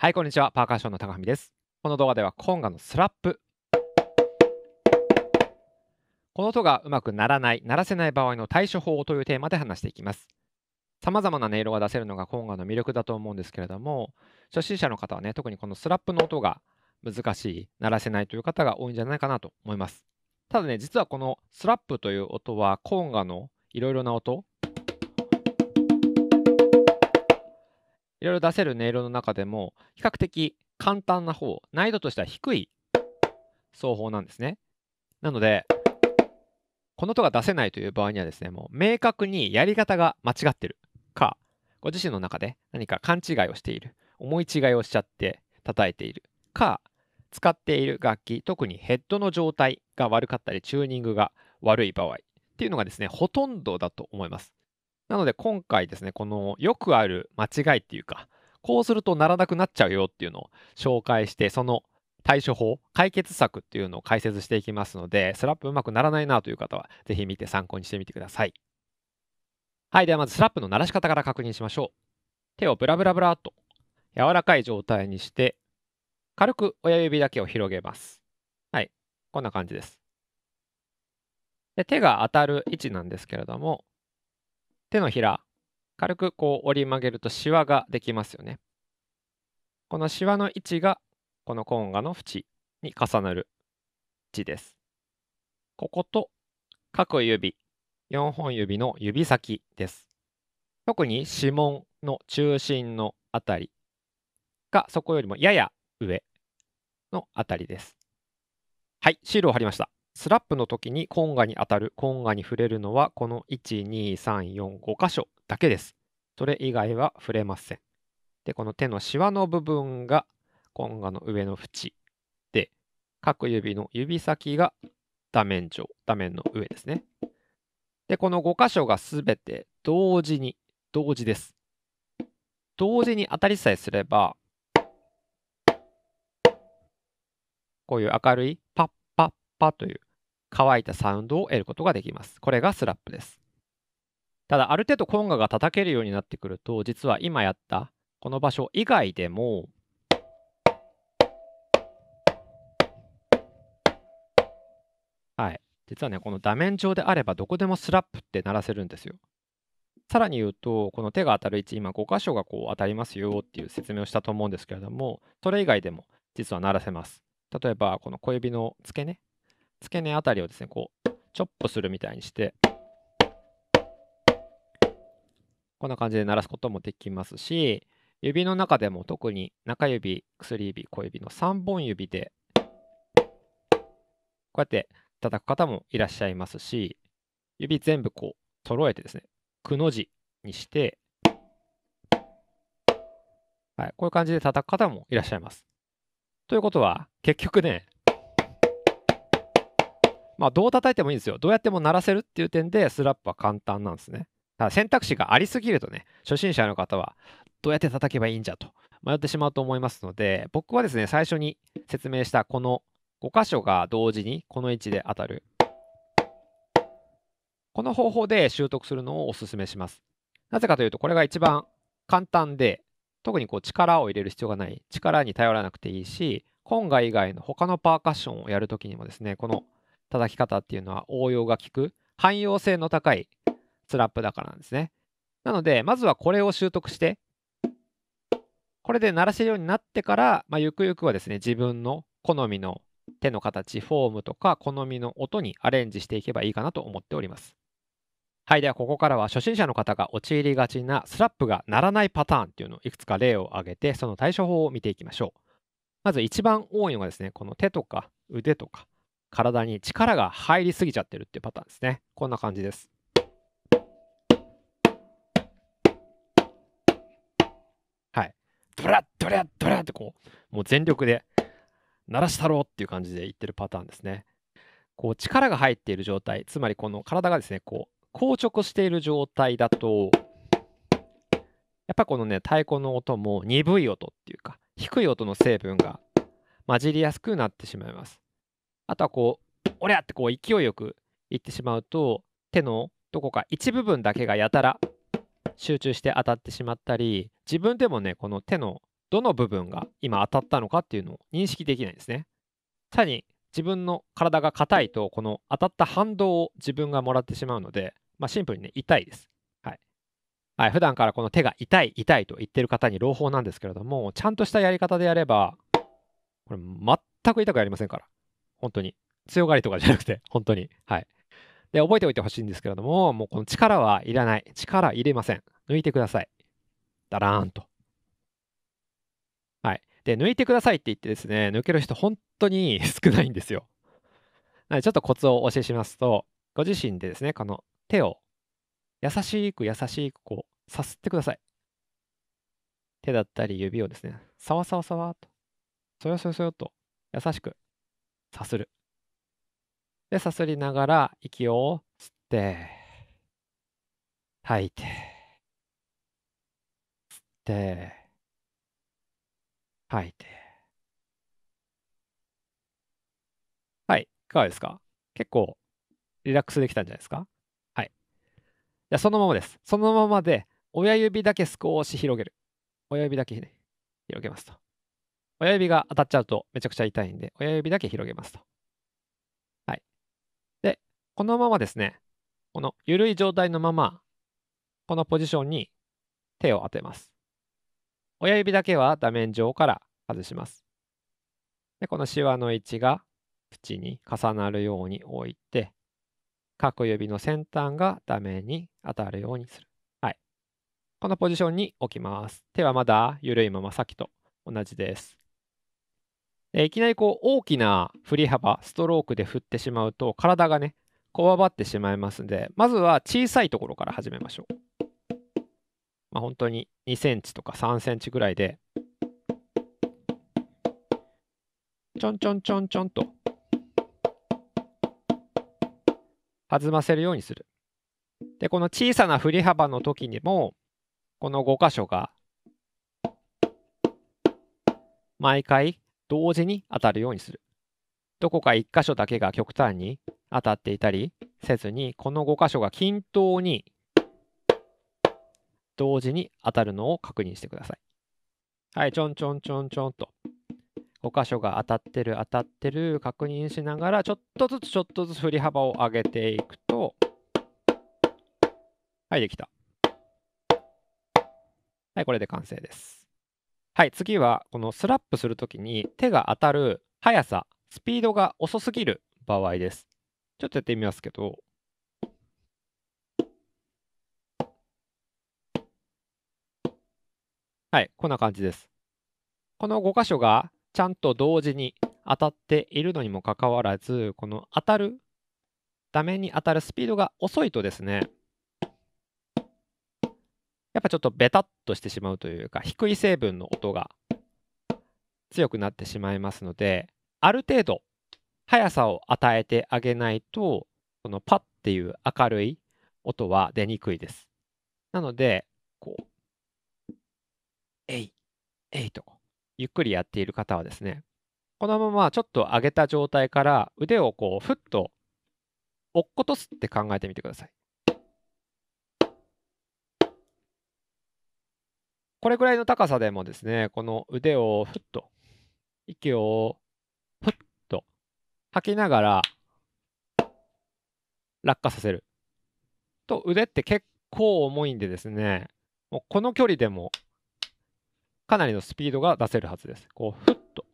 はい、こんにちは。パーカッションの高文です。この動画ではコンガのスラップ。この音がうまくならない、鳴らせない場合の対処法というテーマで話していきます。さまざまな音色が出せるのがコンガの魅力だと思うんですけれども、初心者の方はね、特にこのスラップの音が難しい、鳴らせないという方が多いんじゃないかなと思います。ただね、実はこのスラップという音はコンガのいろいろな音、いろいろ出せる音色の中でも、比較的簡単な方、難易度としては低い奏法なんですね。なので、この音が出せないという場合にはですね、もう明確にやり方が間違ってるか、ご自身の中で何か勘違いをしている、思い違いをしちゃって叩いているか、使っている楽器、特にヘッドの状態が悪かったり、チューニングが悪い場合っていうのがですね、ほとんどだと思います。なので今回ですね、このよくある間違いっていうか、こうするとならなくなっちゃうよっていうのを紹介して、その対処法、解決策っていうのを解説していきますので、スラップうまくならないなという方は、ぜひ見て参考にしてみてください。はい、ではまずスラップの鳴らし方から確認しましょう。手をブラブラブラっと柔らかい状態にして、軽く親指だけを広げます。はい、こんな感じです。で手が当たる位置なんですけれども、手のひら、軽くこう折り曲げるとシワができますよね。このシワの位置がこのコンガの縁に重なる位置です。ここと各指、4本指の指先です。特に指紋の中心のあたりがそこよりもやや上のあたりです。はい、シールを貼りました。スラップの時にコンガに当たる、コンガに触れるのはこの1、2、3、4、5箇所だけです。それ以外は触れません。で、この手のシワの部分がコンガの上の縁で、各指の指先が座面上、座面の上ですね。で、この5箇所がすべて同時に、同時です。同時に当たりさえすれば、こういう明るいパッパッパという乾いたサウンドを得ることができます。これがスラップです。ただ、ある程度コンガが叩けるようになってくると、実は今やったこの場所以外でも、はい。実はね、この画面上であればどこでもスラップって鳴らせるんですよ。さらに言うと、この手が当たる位置、今5箇所がこう当たりますよっていう説明をしたと思うんですけれども、それ以外でも実は鳴らせます。例えば、この小指の付け根、付け根あたりをですね、こう、チョップするみたいにして、こんな感じで鳴らすこともできますし、指の中でも特に中指、薬指、小指の3本指で、こうやって叩く方もいらっしゃいますし、指全部こう揃えてですね、くの字にして、はい、こういう感じで叩く方もいらっしゃいます。ということは、結局ね、まあ、どう叩いてもいいんですよ。どうやっても鳴らせるっていう点で、スラップは簡単なんですね。ただ選択肢がありすぎるとね、初心者の方は、どうやって叩けばいいんじゃと迷ってしまうと思いますので、僕はですね、最初に説明したこの5箇所が同時にこの位置で当たる。この方法で習得するのをお勧めします。なぜかというと、これが一番簡単で、特にこう力を入れる必要がない、力に頼らなくていいし、コンガ以外の他のパーカッションをやるときにもですね、この叩き方っていうのは応用が利く汎用性の高いスラップだからなんですね。なのでまずはこれを習得してこれで鳴らせるようになってから、まあ、ゆくゆくはですね自分の好みの手の形フォームとか好みの音にアレンジしていけばいいかなと思っております。はいではここからは初心者の方が陥りがちなスラップが鳴らないパターンっていうのをいくつか例を挙げてその対処法を見ていきましょう。まず一番多いのがですねこの手とか腕とか体に力が入りすぎちゃってるっていうパターンですね。こんな感じです。はい。ドラッドラッドラッってこう、もう全力で鳴らしたろうっていう感じで言ってるパターンですね。こう力が入っている状態、つまりこの体がですね、こう硬直している状態だと、やっぱこのね、太鼓の音も鈍い音っていうか、低い音の成分が混じりやすくなってしまいます。あとはこう、おりゃってこう勢いよくいってしまうと、手のどこか一部分だけがやたら集中して当たってしまったり、自分でもね、この手のどの部分が今当たったのかっていうのを認識できないんですね。さらに自分の体が硬いと、この当たった反動を自分がもらってしまうので、まあ、シンプルにね、痛いです。はい。はい、普段からこの手が痛い、痛いと言ってる方に朗報なんですけれども、ちゃんとしたやり方でやれば、これ全く痛くありませんから。本当に。強がりとかじゃなくて、本当に。はい。で、覚えておいてほしいんですけれども、もうこの力はいらない。力入れません。抜いてください。だらーんと。はい。で、抜いてくださいって言ってですね、抜ける人本当に 少ないんですよ。なので、ちょっとコツをお教えしますと、ご自身でですね、この手を優しく優しくこう、さすってください。手だったり指をですね、さわさわさわと、そよそよそよと、優しくさする。で、さすりながら息を吸って、吐いて、吸って、吐いて。はい、いかがですか結構リラックスできたんじゃないですかはい。じゃそのままです。そのままで、親指だけ少し広げる。親指だけ、ね、広げますと。親指が当たっちゃうとめちゃくちゃ痛いんで、親指だけ広げますと。はい。で、このままですね、この緩い状態のまま、このポジションに手を当てます。親指だけは画面上から外します。で、このシワの位置が縁に重なるように置いて、各指の先端が画面に当たるようにする。はい。このポジションに置きます。手はまだ緩いままさっきと同じです。えいきなりこう大きな振り幅ストロークで振ってしまうと体がねこわばってしまいますんでまずは小さいところから始めましょう、まあ、本当に2センチとか3センチぐらいでちょんちょんちょんちょんと弾ませるようにするでこの小さな振り幅の時にもこの5箇所が毎回同時に当たるようにする。どこか1箇所だけが極端に当たっていたりせずに、この5箇所が均等に同時に当たるのを確認してください。はい、ちょんちょんちょんちょんと。5箇所が当たってる当たってる確認しながらちょっとずつちょっとずつ振り幅を上げていくとはいできたはいこれで完成ですはい、次はこのスラップするときに手が当たる速さ、スピードが遅すぎる場合です。ちょっとやってみますけど。はい、こんな感じです。この5箇所がちゃんと同時に当たっているのにもかかわらず、この当たる、ダメに当たるスピードが遅いとですね、やっぱちょっとベタっとしてしまうというか低い成分の音が強くなってしまいますのである程度速さを与えてあげないとこのパッっていう明るい音は出にくいです。なのでこうえいえいとゆっくりやっている方はですねこのままちょっと上げた状態から腕をこうふっと落っことすって考えてみてください。これぐらいの高さでもですね、この腕をふっと、息をふっと吐きながら落下させる。と、腕って結構重いんでですね、もうこの距離でもかなりのスピードが出せるはずです。こう、ふっと、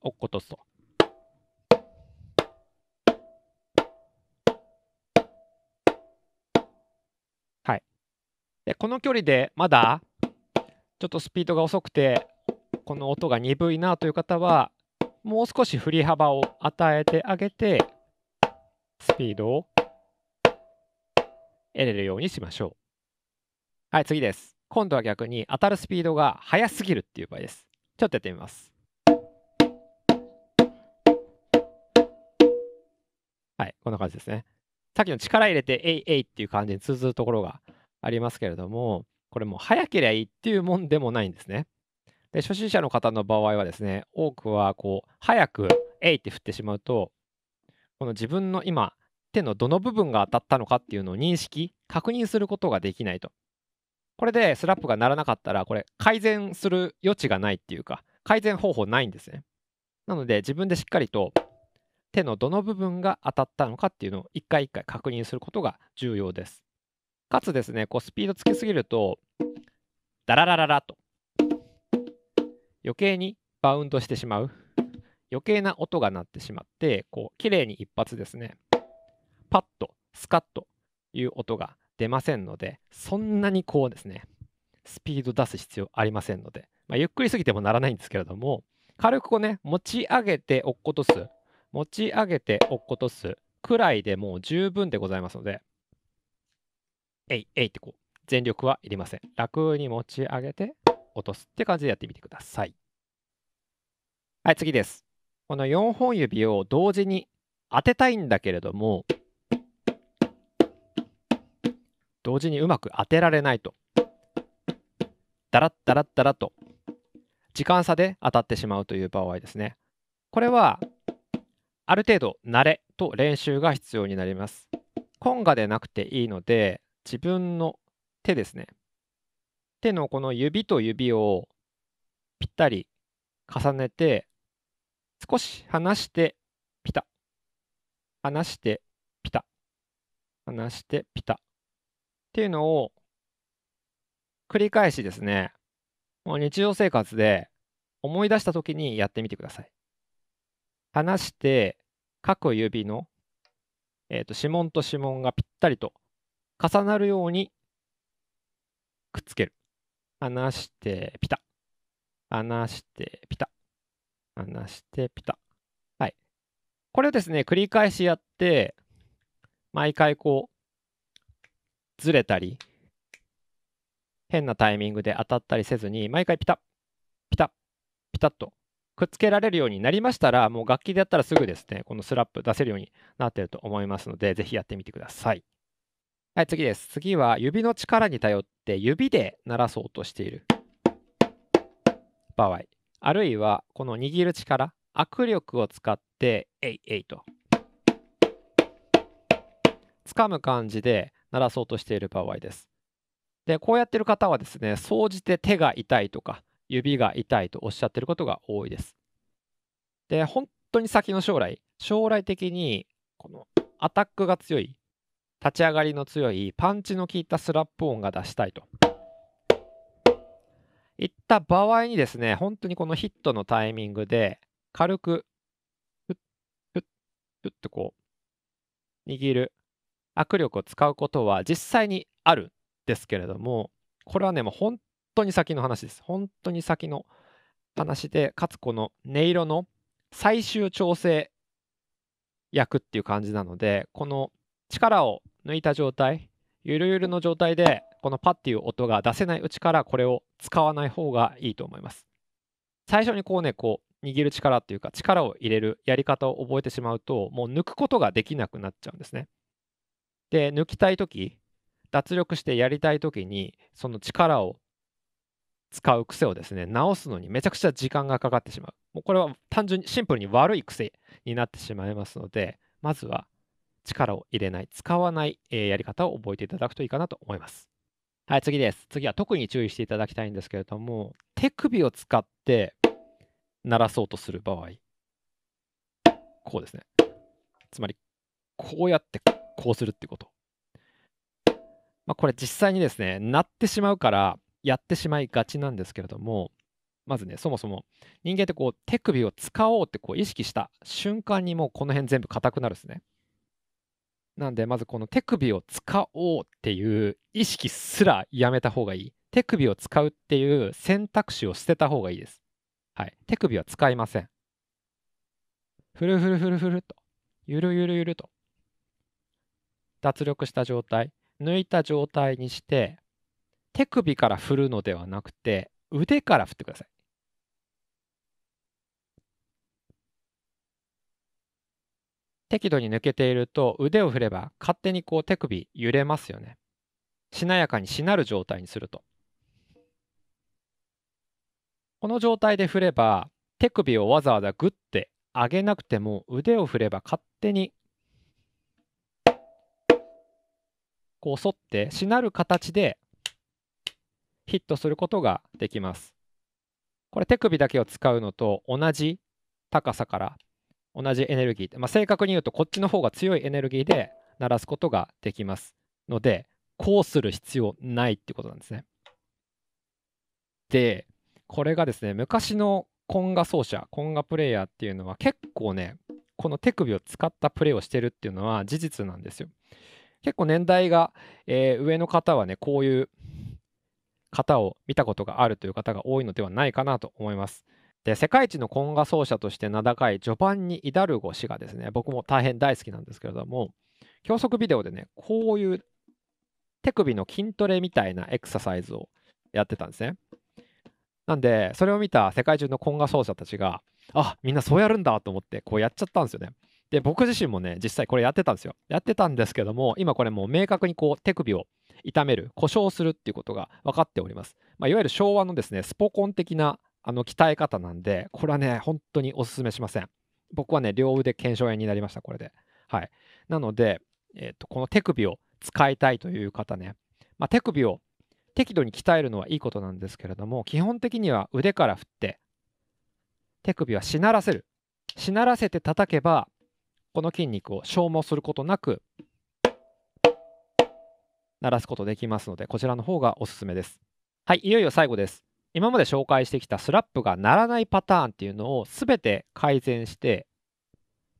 落っことすと。でこの距離でまだちょっとスピードが遅くてこの音が鈍いなという方はもう少し振り幅を与えてあげてスピードを得れるようにしましょうはい次です今度は逆に当たるスピードが速すぎるっていう場合ですちょっとやってみますはいこんな感じですねさっきの力入れて「えいえい」っていう感じに通ずるところがありますけれども、これも早ければいいっていうもんでもないんですね。で、初心者の方の場合はですね、多くはこう、早く、えいって振ってしまうと、この自分の今、手のどの部分が当たったのかっていうのを認識、確認することができないと。これでスラップが鳴らなかったら、これ改善する余地がないっていうか、改善方法ないんですね。なので自分でしっかりと手のどの部分が当たったのかっていうのを一回一回確認することが重要です。かつですね、こうスピードつけすぎると、ダララララと、余計にバウンドしてしまう、余計な音が鳴ってしまって、こう、綺麗に一発ですね、パッと、スカッという音が出ませんので、そんなにこうですね、スピード出す必要ありませんので、まあ、ゆっくりすぎてもならないんですけれども、軽くこうね、持ち上げて落っことす、持ち上げて落っことすくらいでもう十分でございますので、えい、えいってこう、全力はいりません。楽に持ち上げて、落とすって感じでやってみてください。はい、次です。この4本指を同時に当てたいんだけれども、同時にうまく当てられないと。ダラッダラッダラと、時間差で当たってしまうという場合ですね。これは、ある程度慣れと練習が必要になります。コンガでなくていいので、自分の手ですね。手のこの指と指をぴったり重ねて、少し離してピタ。離してピタ。離してピタ。っていうのを繰り返しですね、もう日常生活で思い出した時にやってみてください。離して各指の、えーと指紋と指紋がぴったりと重なるようにくっつける。離してピタ。離してピタ。離してピタ。はい。これをですね、繰り返しやって、毎回こう、ずれたり、変なタイミングで当たったりせずに、毎回ピタピタピタッとくっつけられるようになりましたら、もう楽器でやったらすぐですね、このスラップ出せるようになってると思いますので、ぜひやってみてください。はい、次です。次は指の力に頼って指で鳴らそうとしている場合、あるいはこの握る力、握力を使って、えいえいと。掴む感じで鳴らそうとしている場合です。で、こうやってる方はですね、総じて手が痛いとか、指が痛いとおっしゃってることが多いです。で、本当に先の将来、将来的にこのアタックが強い立ち上がりの強いパンチの効いたスラップ音が出したいと。いった場合にですね、本当にこのヒットのタイミングで、軽く、ふっ、ふっ、ふっとこう、握る握力を使うことは実際にあるんですけれども、これはね、もう本当に先の話です。本当に先の話で、かつこの音色の最終調整役っていう感じなので、この力を抜いた状態ゆるゆるの状態でこのパッっていう音が出せないうちからこれを使わない方がいいと思います最初にこうねこう握る力っていうか力を入れるやり方を覚えてしまうともう抜くことができなくなっちゃうんですねで抜きたい時脱力してやりたい時にその力を使う癖をですね直すのにめちゃくちゃ時間がかかってしまうもうこれは単純にシンプルに悪い癖になってしまいますのでまずは力を入れない、使わない、えやり方を覚えていただくといいかなと思います。はい、次です。次は特に注意していただきたいんですけれども、手首を使って鳴らそうとする場合、こうですね。つまり、こうやってこうするってこと。まあ、これ実際にですね、鳴ってしまうからやってしまいがちなんですけれども、まずね、そもそも人間ってこう手首を使おうってこう意識した瞬間にもうこの辺全部硬くなるんですね。なんで、まずこの手首を使おうっていう意識すらやめた方がいい。手首を使うっていう選択肢を捨てた方がいいです。はい。手首は使いません。ふるふるふるふると。ゆるゆるゆると。脱力した状態。抜いた状態にして、手首から振るのではなくて、腕から振ってください。適度に抜けていると腕を振れば勝手にこう手首揺れますよね。しなやかにしなる状態にすると。この状態で振れば手首をわざわざグッて上げなくても腕を振れば勝手にこう反ってしなる形でヒットすることができます。これ手首だけを使うのと同じ高さから同じエネルギー、まあ、正確に言うとこっちの方が強いエネルギーで鳴らすことができますのでこうする必要ないってことなんですね。でこれがですね昔のコンガ奏者コンガプレイヤーっていうのは結構ねこの手首を使ったプレーをしてるっていうのは事実なんですよ。結構年代が、えー、上の方はねこういう方を見たことがあるという方が多いのではないかなと思います。で世界一のコンガ奏者として名高いジョバンニ・イダルゴ氏がですね僕も大変大好きなんですけれども教則ビデオでねこういう手首の筋トレみたいなエクササイズをやってたんですねなんでそれを見た世界中のコンガ奏者たちがあみんなそうやるんだと思ってこうやっちゃったんですよねで僕自身もね実際これやってたんですよやってたんですけども今これもう明確にこう手首を痛める故障するっていうことが分かっております、まあ、いわゆる昭和のですねスポコン的なあの鍛え方なんで、これはね、本当におすすめしません。僕はね、両腕腱鞘炎になりました、これで。はい。なので、えーと、この手首を使いたいという方ね、まあ、手首を適度に鍛えるのはいいことなんですけれども、基本的には腕から振って、手首はしならせる。しならせて叩けば、この筋肉を消耗することなく、鳴らすことできますので、こちらの方がおすすめです。はい、いよいよ最後です。今まで紹介してきたスラップが鳴らないパターンっていうのを全て改善して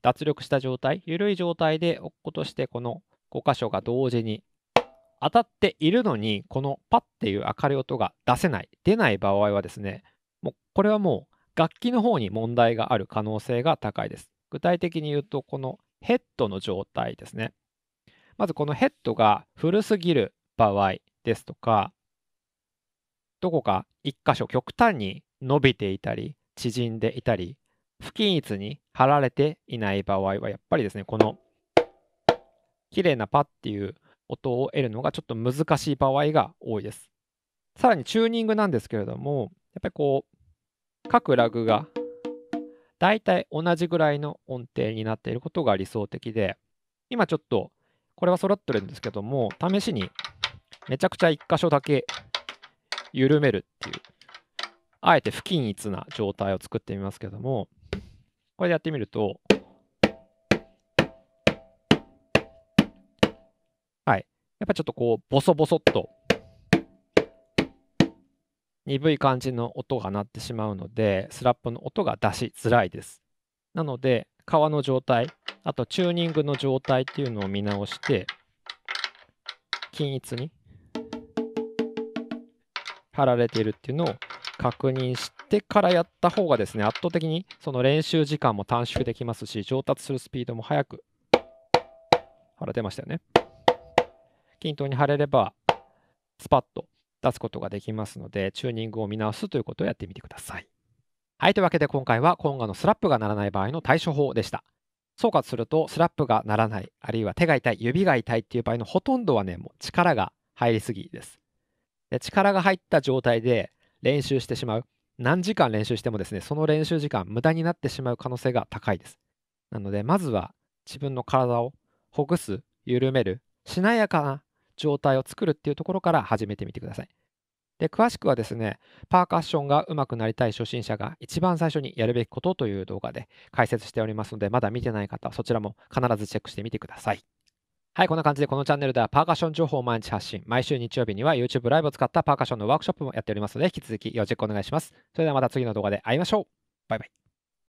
脱力した状態緩い状態で落っことしてこの5箇所が同時に当たっているのにこのパッっていう明るい音が出せない出ない場合はですねもうこれはもう楽器の方に問題がある可能性が高いです具体的に言うとこのヘッドの状態ですねまずこのヘッドが古すぎる場合ですとかどこか1箇所極端に伸びていたり縮んでいたり不均一に貼られていない場合はやっぱりですねこの綺麗なパッっていう音を得るのがちょっと難しい場合が多いです。さらにチューニングなんですけれどもやっぱりこう各ラグが大体同じぐらいの音程になっていることが理想的で今ちょっとこれは揃ってるんですけども試しにめちゃくちゃ1箇所だけ緩めるっていう、あえて不均一な状態を作ってみますけども、これでやってみると、はい。やっぱちょっとこう、ボソボソっと、鈍い感じの音が鳴ってしまうので、スラップの音が出しづらいです。なので、皮の状態、あとチューニングの状態っていうのを見直して、均一に貼られているっていうのを確認してからやった方がですね圧倒的にその練習時間も短縮できますし上達するスピードも速く貼られましたよね均等に貼れればスパッと出すことができますのでチューニングを見直すということをやってみてくださいはいというわけで今回はコンガのスラップが鳴らない場合の対処法でした総括するとスラップが鳴らないあるいは手が痛い指が痛いっていう場合のほとんどはねもう力が入りすぎですで力が入った状態で練習してしまう何時間練習してもですねその練習時間無駄になってしまう可能性が高いですなのでまずは自分の体をほぐす緩めるしなやかな状態を作るっていうところから始めてみてくださいで詳しくはですねパーカッションが上手くなりたい初心者が一番最初にやるべきことという動画で解説しておりますのでまだ見てない方はそちらも必ずチェックしてみてくださいはい、こんな感じでこのチャンネルではパーカッション情報を毎日発信、毎週日曜日には YouTube ライブを使ったパーカッションのワークショップもやっておりますので、引き続きよろしくお願いします。それではまた次の動画で会いましょう。バイバイ。